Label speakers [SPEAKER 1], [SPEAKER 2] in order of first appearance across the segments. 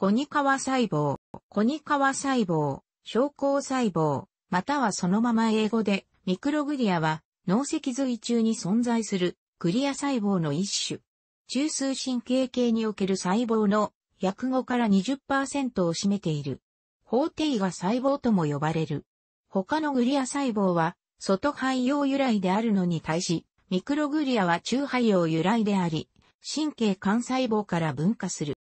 [SPEAKER 1] コニカワ細胞、コニカワ細胞、症候細胞、またはそのまま英語で、ミクログリアは、脳脊髄中に存在する、グリア細胞の一種。中枢神経系における細胞の約5から20%を占めている。法定が細胞とも呼ばれる。他のグリア細胞は、外肺葉由来であるのに対し、ミクログリアは中肺葉由来であり、神経幹細胞から分化する。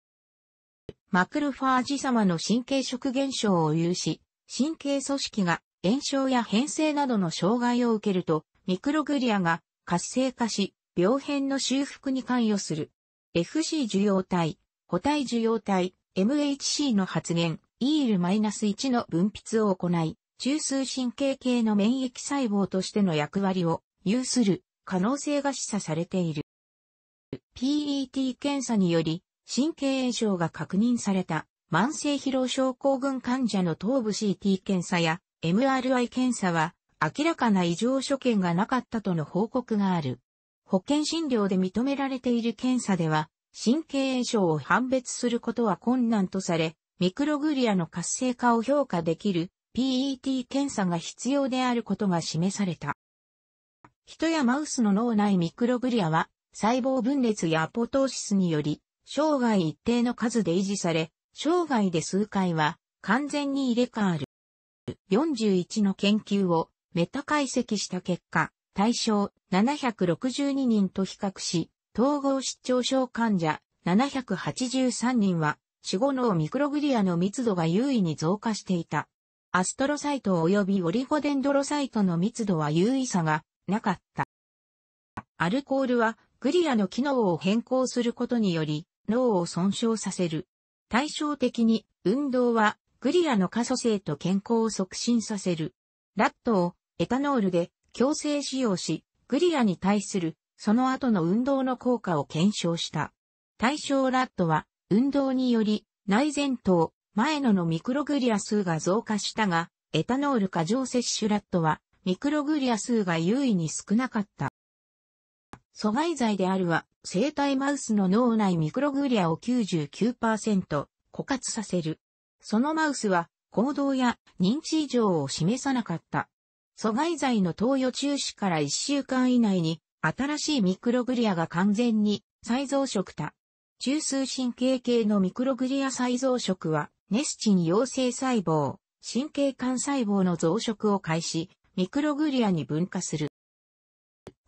[SPEAKER 1] マクロファージ様の神経食現象を有し、神経組織が炎症や変性などの障害を受けると、ミクログリアが活性化し、病変の修復に関与する。FC 受容体、補体受容体、MHC の発現、EL-1 の分泌を行い、中枢神経系の免疫細胞としての役割を有する可能性が示唆されている。PET 検査により神経炎症が確認された慢性疲労症候群患者の頭部 CT 検査や MRI 検査は明らかな異常所見がなかったとの報告がある。保険診療で認められている検査では、神経炎症を判別することは困難とされ、ミクログリアの活性化を評価できる PET 検査が必要であることが示された。人やマウスの脳内ミクログリアは細胞分裂やアポトーシスにより生涯一定の数で維持され、生涯で数回は完全に入れ替わる。41の研究をメタ解析した結果、対象762人と比較し、統合失調症患者783人は、死後のミクログリアの密度が優位に増加していた。アストロサイト及びオリゴデンドロサイトの密度は優位さがなかった。アルコールはグリアの機能を変更することにより、脳を損傷させる。対照的に、運動は、グリアの可塑性と健康を促進させる。ラットを、エタノールで、強制使用し、グリアに対する、その後の運動の効果を検証した。対象ラットは、運動により、内前頭、前野のミクログリア数が増加したが、エタノール過剰摂取ラットは、ミクログリア数が優位に少なかった。阻害剤であるは、生体マウスの脳内ミクログリアを99%枯渇させる。そのマウスは、行動や認知異常を示さなかった。阻害剤の投与中止から1週間以内に、新しいミクログリアが完全に再増殖た。中枢神経系のミクログリア再増殖は、ネスチン陽性細胞、神経幹細胞の増殖を開始、ミクログリアに分化する。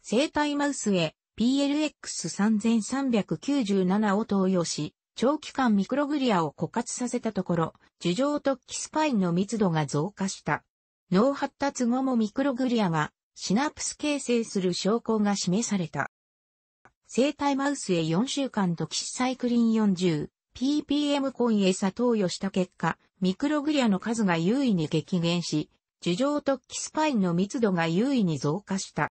[SPEAKER 1] 生体マウスへ PLX3397 を投与し、長期間ミクログリアを枯渇させたところ、樹状突起スパインの密度が増加した。脳発達後もミクログリアがシナプス形成する証拠が示された。生体マウスへ4週間と起サイクリン40、ppm コイン餌投与した結果、ミクログリアの数が優位に激減し、樹状突起スパインの密度が優位に増加した。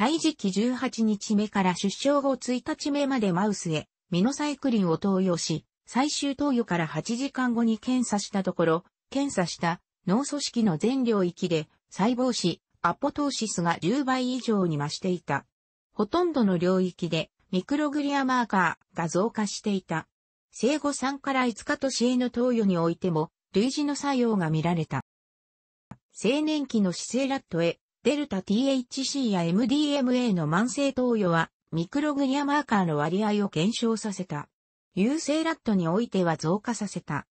[SPEAKER 1] 胎児期18日目から出生後1日目までマウスへミノサイクリンを投与し、最終投与から8時間後に検査したところ、検査した脳組織の全領域で細胞死、アポトーシスが10倍以上に増していた。ほとんどの領域でミクログリアマーカーが増加していた。生後3から5日年への投与においても類似の作用が見られた。青年期の姿勢ラットへデルタ THC や MDMA の慢性投与は、ミクログリアマーカーの割合を減少させた。優勢ラットにおいては増加させた。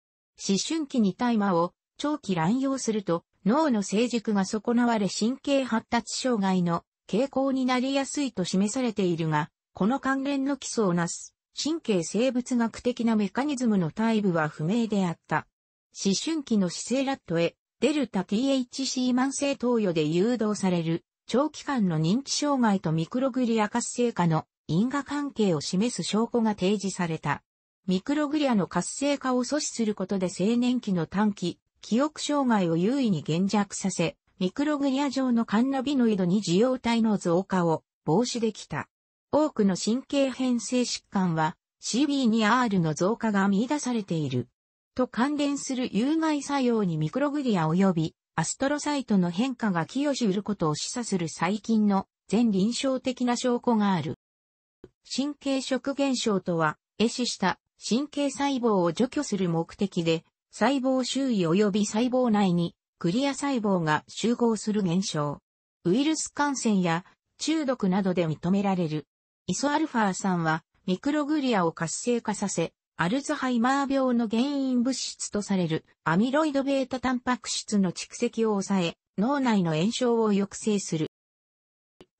[SPEAKER 1] 思春期に大麻を長期乱用すると脳の成熟が損なわれ神経発達障害の傾向になりやすいと示されているが、この関連の基礎をなす神経生物学的なメカニズムのタイプは不明であった。思春期の姿勢ラットへデルタ THC 慢性投与で誘導される、長期間の認知障害とミクログリア活性化の因果関係を示す証拠が提示された。ミクログリアの活性化を阻止することで青年期の短期、記憶障害を優位に減弱させ、ミクログリア上のカンナビノイドに受容体の増加を防止できた。多くの神経変性疾患は CB2R の増加が見出されている。と関連する有害作用にミクログリア及びアストロサイトの変化が寄与し得ることを示唆する細菌の全臨床的な証拠がある。神経食現象とは、壊死した神経細胞を除去する目的で、細胞周囲及び細胞内にクリア細胞が集合する現象。ウイルス感染や中毒などで認められる。イソアルファさんはミクログリアを活性化させ、アルツハイマー病の原因物質とされるアミロイド β タンパク質の蓄積を抑え、脳内の炎症を抑制する。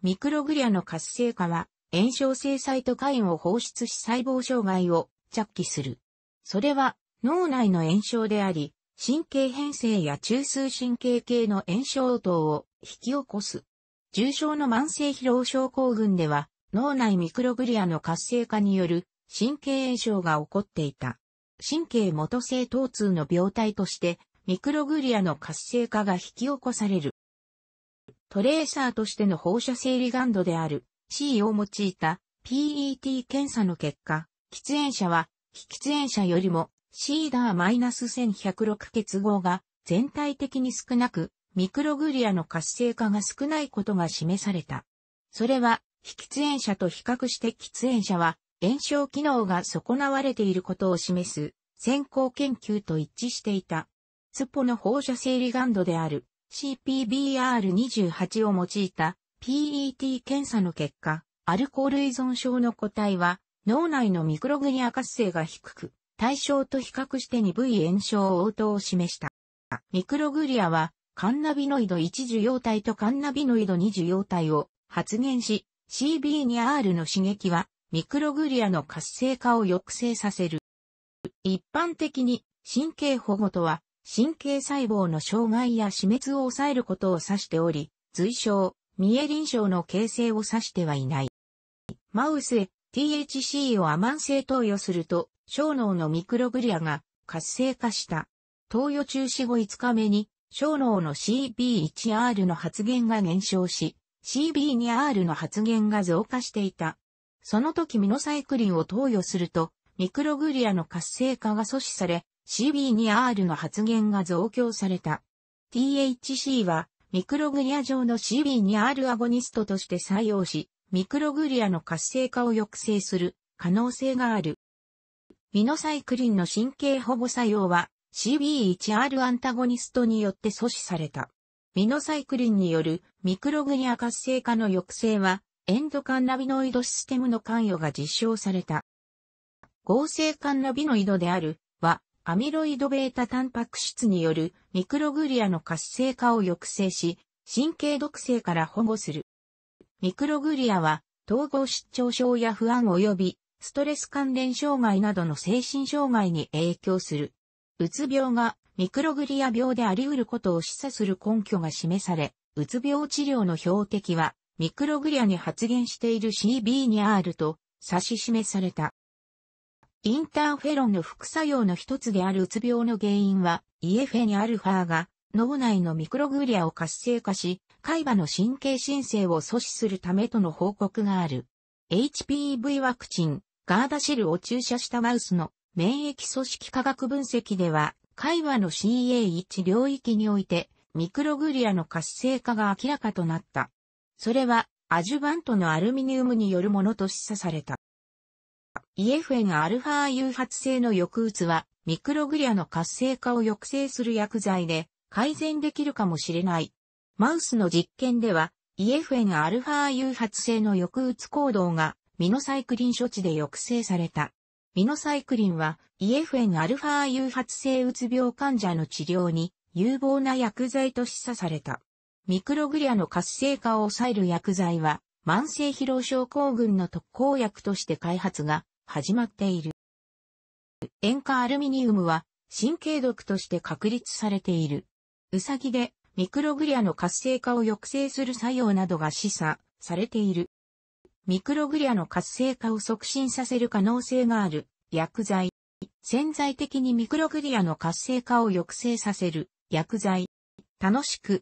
[SPEAKER 1] ミクログリアの活性化は、炎症性サイトカインを放出し細胞障害を着起する。それは脳内の炎症であり、神経変性や中枢神経系の炎症等を引き起こす。重症の慢性疲労症候群では、脳内ミクログリアの活性化による神経炎症が起こっていた。神経元性疼痛の病態として、ミクログリアの活性化が引き起こされる。トレーサーとしての放射性リガンドである C を用いた PET 検査の結果、喫煙者は非喫煙者よりも C ダー -1106 結合が全体的に少なく、ミクログリアの活性化が少ないことが示された。それは、非喫煙者と比較して喫煙者は炎症機能が損なわれていることを示す先行研究と一致していた。スポの放射性リガンドである CPBR28 を用いた PET 検査の結果、アルコール依存症の個体は脳内のミクログリア活性が低く、対象と比較して鈍い炎症応答を示した。ミクログリアはカンナビノイド1受容体とカンナビノイド2受容体を発現し、CB2R の刺激はミクログリアの活性化を抑制させる。一般的に神経保護とは神経細胞の障害や死滅を抑えることを指しており、随症、ミエリン症の形成を指してはいない。マウスへ THC をアマン性投与すると、小脳のミクログリアが活性化した。投与中止後5日目に、小脳の CB1R の発現が減少し、CB2R の発現が増加していた。その時ミノサイクリンを投与すると、ミクログリアの活性化が阻止され、CB2R の発現が増強された。THC は、ミクログリア上の CB2R アゴニストとして採用し、ミクログリアの活性化を抑制する可能性がある。ミノサイクリンの神経保護作用は CB1R アンタゴニストによって阻止された。ミノサイクリンによるミクログリア活性化の抑制はエンドカンナビノイドシステムの関与が実証された。合成カンナビノイドであるは、アミロイド β タンパク質によるミクログリアの活性化を抑制し、神経毒性から保護する。ミクログリアは、統合失調症や不安及び、ストレス関連障害などの精神障害に影響する。うつ病がミクログリア病であり得ることを示唆する根拠が示され、うつ病治療の標的はミクログリアに発現している c b あ r と指し示された。インターフェロンの副作用の一つであるうつ病の原因は、イエフェニアルファーが脳内のミクログリアを活性化し、海馬の神経申請を阻止するためとの報告がある。HPV ワクチン、ガーダシルを注射したマウスの免疫組織化学分析では、海馬の CA1 領域において、ミクログリアの活性化が明らかとなった。それはアジュバントのアルミニウムによるものと示唆された。イエフェン α 誘発性の抑うつはミクログリアの活性化を抑制する薬剤で改善できるかもしれない。マウスの実験ではイエフェン α 誘発性の抑うつ行動がミノサイクリン処置で抑制された。ミノサイクリンは EFN α 誘発性うつ病患者の治療に有望な薬剤と示唆された。ミクログリアの活性化を抑える薬剤は、慢性疲労症候群の特効薬として開発が始まっている。塩化アルミニウムは神経毒として確立されている。ウサギでミクログリアの活性化を抑制する作用などが示唆されている。ミクログリアの活性化を促進させる可能性がある薬剤。潜在的にミクログリアの活性化を抑制させる薬剤。楽しく